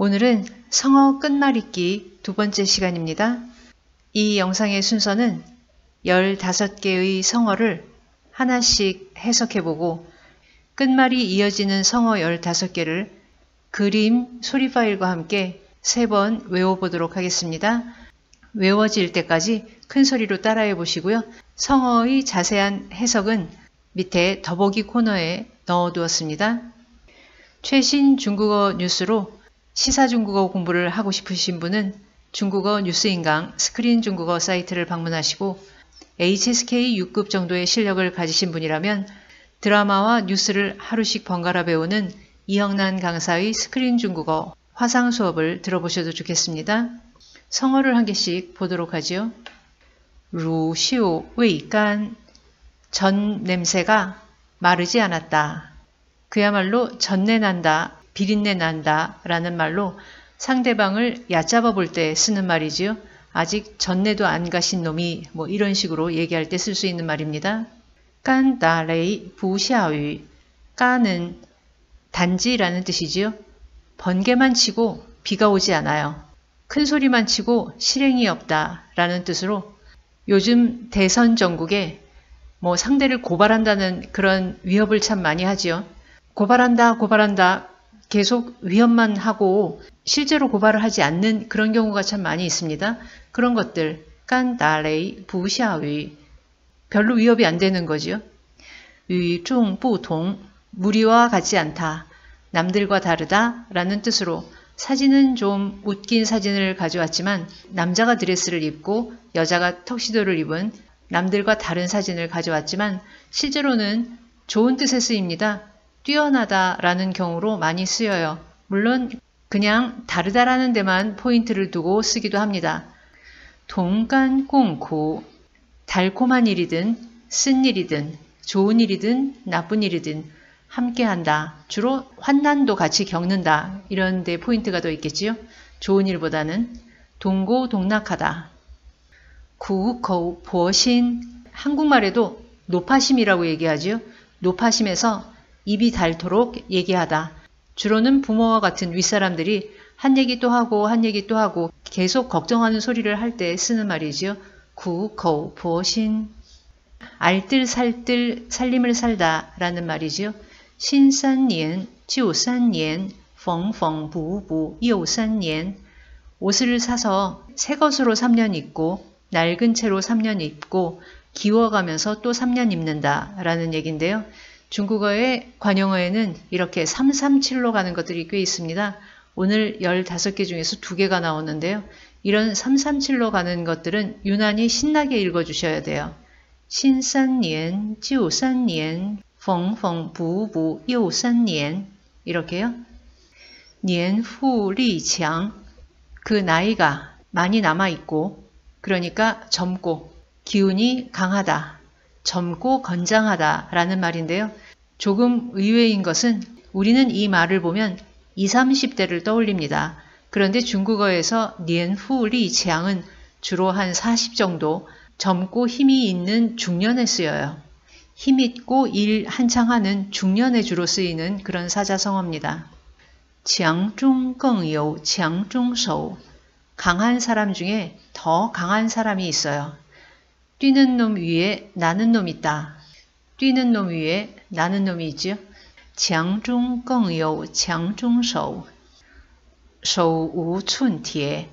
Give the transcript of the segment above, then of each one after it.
오늘은 성어 끝말잇기 두 번째 시간입니다. 이 영상의 순서는 15개의 성어를 하나씩 해석해보고 끝말이 이어지는 성어 15개를 그림, 소리 파일과 함께 세 번 외워보도록 하겠습니다. 외워질 때까지 큰 소리로 따라해 보시고요. 성어의 자세한 해석은 밑에 더보기 코너에 넣어 두었습니다. 최신 중국어 뉴스로 시사 중국어 공부를 하고 싶으신 분은 중국어 뉴스인강 스크린 중국어 사이트를 방문하시고 HSK 6급 정도의 실력을 가지신 분이라면 드라마와 뉴스를 하루씩 번갈아 배우는 이영란 강사의 스크린 중국어 화상 수업을 들어보셔도 좋겠습니다. 성어를 한 개씩 보도록 하지요. 루시오 웨이깐 전 냄새가 마르지 않았다. 그야말로 전내 난다 비린내 난다 라는 말로 상대방을 얕잡아 볼 때 쓰는 말이지요. 아직 전내도 안 가신 놈이 뭐 이런 식으로 얘기할 때 쓸 수 있는 말입니다. 깐다레이 부샤위 까는 단지라는 뜻이지요. 번개만 치고 비가 오지 않아요. 큰 소리만 치고 실행이 없다 라는 뜻으로 요즘 대선 전국에 뭐 상대를 고발한다는 그런 위협을 참 많이 하지요. 고발한다 고발한다 계속 위협만 하고 실제로 고발을 하지 않는 그런 경우가 참 많이 있습니다. 그런 것들 깐다레이 부샤위 별로 위협이 안 되는 거지요. 위중부동 무리와 같지 않다. 남들과 다르다 라는 뜻으로 사진은 좀 웃긴 사진을 가져왔지만 남자가 드레스를 입고 여자가 턱시도를 입은 남들과 다른 사진을 가져왔지만 실제로는 좋은 뜻에 쓰입니다. 뛰어나다라는 경우로 많이 쓰여요. 물론 그냥 다르다라는 데만 포인트를 두고 쓰기도 합니다. 동간꽁고 달콤한 일이든 쓴 일이든 좋은 일이든 나쁜 일이든 함께한다. 주로 환난도 같이 겪는다. 이런 데 포인트가 더 있겠지요. 좋은 일보다는 동고동락하다. 구거우 우 보신 한국말에도 노파심이라고 얘기하지요. 노파심에서 입이 닳도록 얘기하다. 주로는 부모와 같은 윗사람들이 한 얘기 또 하고 한 얘기 또 하고 계속 걱정하는 소리를 할 때 쓰는 말이지요. 구, 거, 보신. 알뜰살뜰 살림을 살다 라는 말이지요. 신산년, 지우산년 펑펑부부, 이오산년. 옷을 사서 새 것으로 3년 입고 낡은 채로 3년 입고 기워가면서 또 3년 입는다 라는 얘긴데요. 중국어의 관용어에는 이렇게 337로 가는 것들이 꽤 있습니다. 오늘 15개 중에서 2개가 나오는데요. 이런 337로 가는 것들은 유난히 신나게 읽어주셔야 돼요. 신산년, 지우산년, 펑펑부부, 요산년 이렇게요. 년후리强, 그 나이가 많이 남아있고 그러니까 젊고 기운이 강하다 젊고 건장하다 라는 말인데요. 조금 의외인 것은 우리는 이 말을 보면 20, 30대를 떠올립니다. 그런데 중국어에서 니엔후리 지향은 주로 한 40 정도 젊고 힘이 있는 중년에 쓰여요. 힘 있고 일 한창 하는 중년에 주로 쓰이는 그런 사자성어입니다. 지앙중껑요, 지앙중소 강한 사람 중에 더 강한 사람이 있어요. 뛰는 놈 위에 나는 놈 있다. 뛰는 놈 위에 나는 놈이 있지요. 强中更有强中手手无寸铁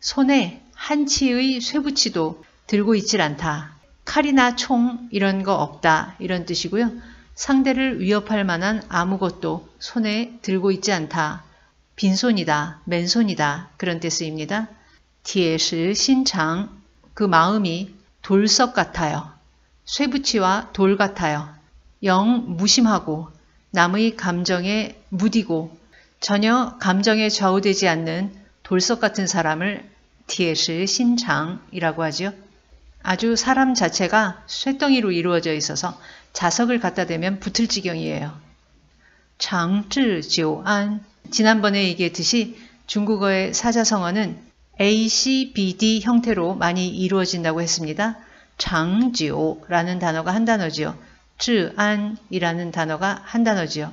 손에 한치의 쇠붙이도 들고 있질 않다. 칼이나 총 이런 거 없다. 이런 뜻이고요. 상대를 위협할 만한 아무것도 손에 들고 있지 않다. 빈손이다. 맨손이다. 그런 뜻입니다. 铁石心肠그 마음이 돌석 같아요. 쇠붙이와 돌 같아요. 영 무심하고 남의 감정에 무디고 전혀 감정에 좌우되지 않는 돌석 같은 사람을 디에스 신장이라고 하지요. 아주 사람 자체가 쇠덩이로 이루어져 있어서 자석을 갖다 대면 붙을 지경이에요. 장治지오안 지난번에 얘기했듯이 중국어의 사자성어는 ACBD 형태로 많이 이루어진다고 했습니다. 장지오라는 단어가 한 단어지요. 쯔안이라는 단어가 한 단어지요.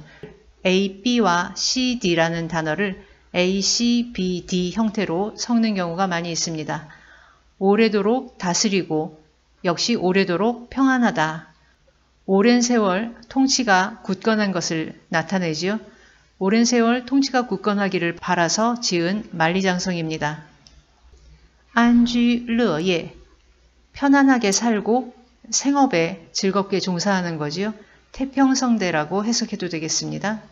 AB와 CD라는 단어를 ACBD 형태로 섞는 경우가 많이 있습니다. 오래도록 다스리고 역시 오래도록 평안하다. 오랜 세월 통치가 굳건한 것을 나타내지요. 오랜 세월 통치가 굳건하기를 바라서 지은 만리장성입니다. 안쥐 르예 편안하게 살고 생업에 즐겁게 종사하는 거지요. 태평성대라고 해석해도 되겠습니다.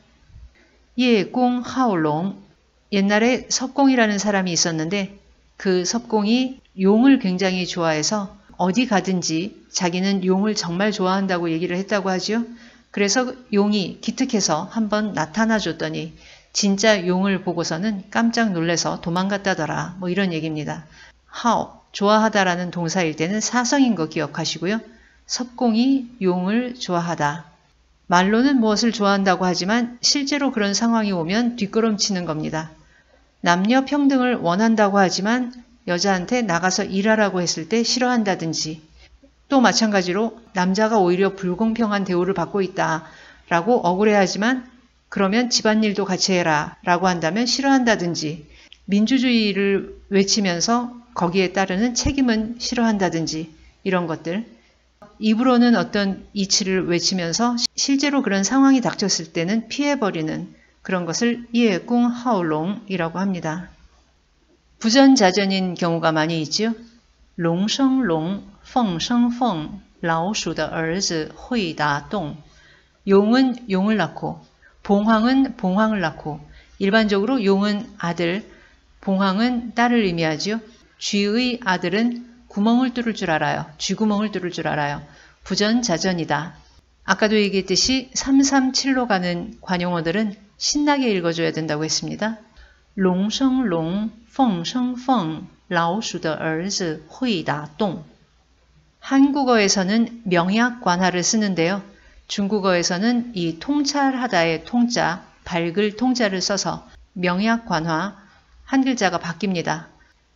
예공 하올롱 옛날에 석공이라는 사람이 있었는데 그석공이 용을 굉장히 좋아해서 어디 가든지 자기는 용을 정말 좋아한다고 얘기를 했다고 하지요. 그래서 용이 기특해서 한번 나타나 줬더니 진짜 용을 보고서는 깜짝 놀래서 도망갔다더라. 뭐 이런 얘기입니다. how, 좋아하다라는 동사일 때는 사성인 거 기억하시고요. 석공이 용을 좋아하다. 말로는 무엇을 좋아한다고 하지만 실제로 그런 상황이 오면 뒷걸음치는 겁니다. 남녀 평등을 원한다고 하지만 여자한테 나가서 일하라고 했을 때 싫어한다든지 또 마찬가지로 남자가 오히려 불공평한 대우를 받고 있다 라고 억울해하지만 그러면 집안일도 같이 해라 라고 한다면 싫어한다든지 민주주의를 외치면서 거기에 따르는 책임은 싫어한다든지 이런 것들 입으로는 어떤 이치를 외치면서 실제로 그런 상황이 닥쳤을 때는 피해버리는 그런 것을 예꿍 하울롱이라고 합니다. 부전자전인 경우가 많이 있지요. 롱성롱, 펑성펑, 라오수的儿子惠다洞 용은 용을 낳고 봉황은 봉황을 낳고 일반적으로 용은 아들, 봉황은 딸을 의미하지요. 쥐의 아들은 구멍을 뚫을 줄 알아요. 쥐구멍을 뚫을 줄 알아요. 부전자전이다. 아까도 얘기했듯이 337로 가는 관용어들은 신나게 읽어줘야 된다고 했습니다. 롱성롱, 펑성펑, 라오수 얼즈, 子이다똥 한국어에서는 명약 관화를 쓰는데요. 중국어에서는 이 통찰하다의 통자, 밝을 통자를 써서 명약 관화, 한 글자가 바뀝니다.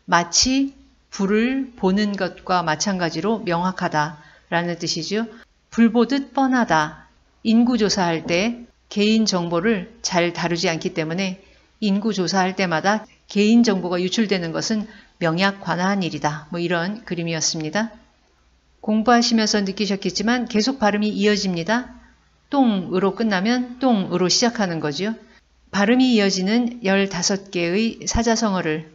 마치 불을 보는 것과 마찬가지로 명확하다라는 뜻이죠. 불 보듯 뻔하다. 인구 조사할 때 개인 정보를 잘 다루지 않기 때문에 인구 조사할 때마다 개인 정보가 유출되는 것은 명약 관한 일이다. 뭐 이런 그림이었습니다. 공부하시면서 느끼셨겠지만 계속 발음이 이어집니다. 똥으로 끝나면 똥으로 시작하는 거죠. 발음이 이어지는 15개의 사자성어를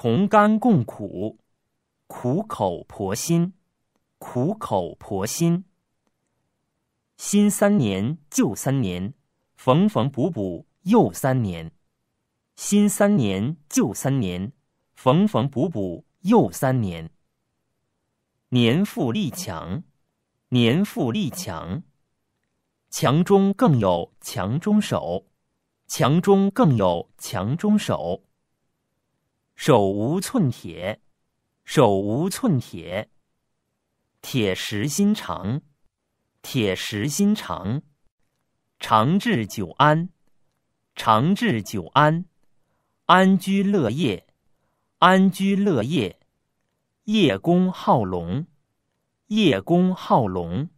同甘共苦，苦口婆心，苦口婆心。新三年，旧三年，缝缝补补又三年。新三年，旧三年，缝缝补补又三年。年富力强，年富力强，强中更有强中手，强中更有强中手。手无寸铁，手无寸铁。铁石心肠，铁石心肠。长治久安，长治久安。安居乐业，安居乐业。叶公好龙，叶公好龙。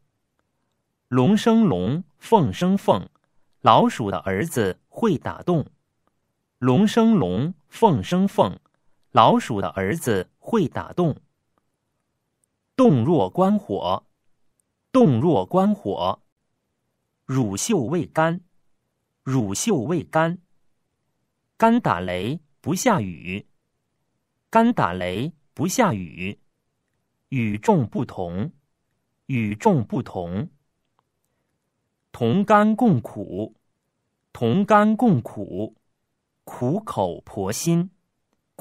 龙生龙，凤生凤，老鼠的儿子会打洞。龙生龙，凤生凤。老鼠的儿子会打洞，洞若观火，洞若观火，乳臭未干，乳臭未干，干打雷不下雨，干打雷不下雨，与众不同，与众不同，同甘共苦，同甘共苦，苦口婆心。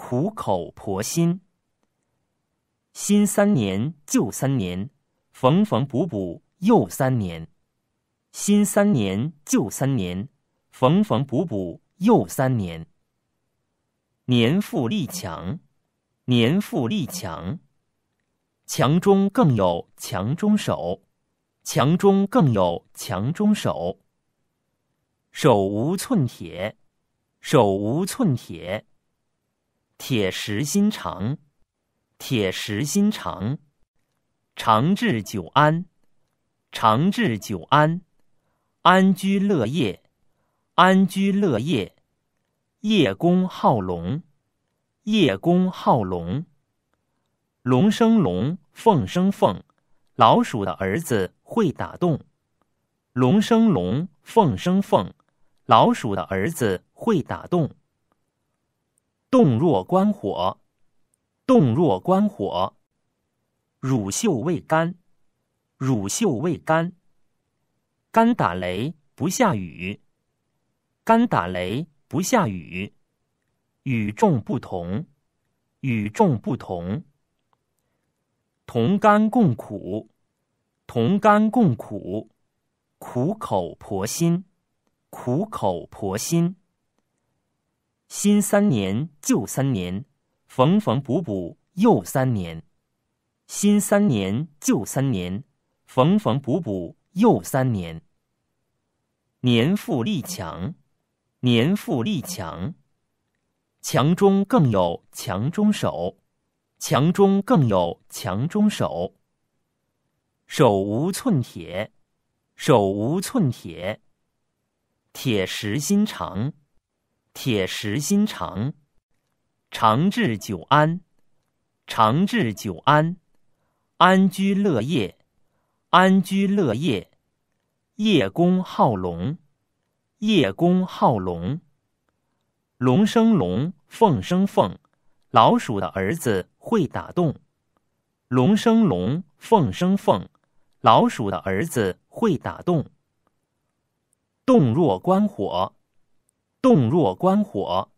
苦口婆心，新三年，旧三年，缝缝补补又三年；新三年，旧三年，缝缝补补又三年。年富力强，年富力强，强中更有强中手，强中更有强中手。手无寸铁，手无寸铁。铁石心肠，铁石心肠，长治久安，长治久安，安居乐业，安居乐业，叶公好龙，叶公好龙，龙生龙，凤生凤，老鼠的儿子会打洞，龙生龙，凤生凤，老鼠的儿子会打洞。动若观火，动若观火；乳臭未干，乳臭未干；干打雷不下雨，干打雷不下雨；与众不同，与众不同；同甘共苦，同甘共苦；苦口婆心，苦口婆心。新三年，旧三年，缝缝补补又三年。新三年，旧三年，缝缝补补又三年。年富力强，年富力强，强中更有强中手，强中更有强中手。手无寸铁，手无寸铁，铁石心肠。铁石心肠，长治久安，长治久安，安居乐业，安居乐业。叶公好龙，叶公好龙。龙生龙，凤生凤，老鼠的儿子会打洞。龙生龙，凤生凤，老鼠的儿子会打洞。洞若观火。动若观火。